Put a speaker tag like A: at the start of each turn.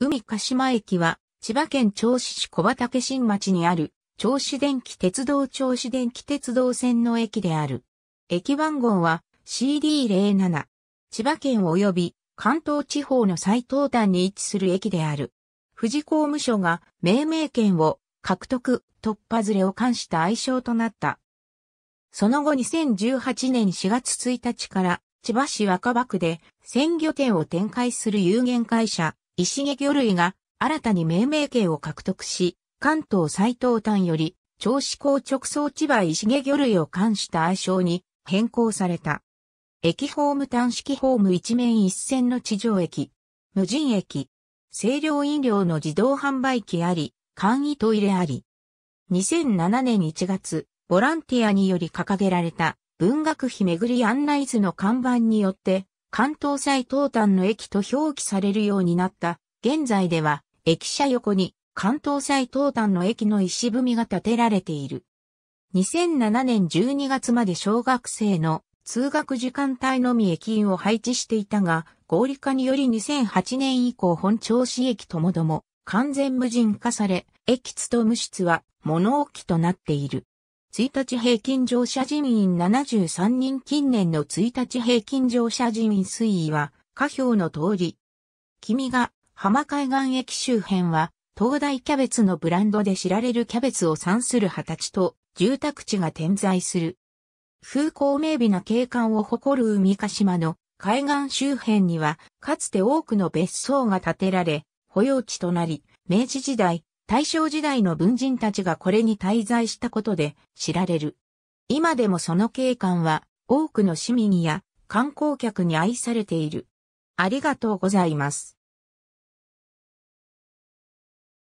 A: 海鹿島駅は、千葉県銚子市小畑新町にある、銚子電気鉄道銚子電気鉄道線の駅である。駅番号は CD07。千葉県及び関東地方の最東端に位置する駅である。富士公務所が命名権を獲得、突破ずれを冠した愛称となった。その後2018年4月1日から千葉市若葉区で鮮魚店を展開する有限会社石毛魚類が新たに命名権を獲得し、関東最東端より、銚子港直送千葉石毛魚類を冠した愛称に変更された。駅ホーム端式ホーム一面一線の地上駅、無人駅、清涼飲料の自動販売機あり、簡易トイレあり。2007年1月、ボランティアにより掲げられた文学碑巡り案内図の看板によって関東最東端の駅と表記されるようになった。現在では、駅舎横に関東最東端の駅の石踏みが建てられている。2007年12月まで小学生の通学時間帯のみ駅員を配置していたが、合理化により2008年以降本調子駅ともども完全無人化され、駅務無室は物置となっている。1日平均乗車人員73人近年の1日平均乗車人員推移は、下表の通り。君が浜海岸駅周辺は、東大キャベツのブランドで知られるキャベツを産する畑と住宅地が点在する。風光明媚な景観を誇る海鹿島の海岸周辺には、かつて多くの別荘が建てられ、保養地となり、明治時代、大正時代の文人たちがこれに滞在したことで知られる。今でもその景観は多くの市民や観光客に愛されている。ありがとうございま
B: す。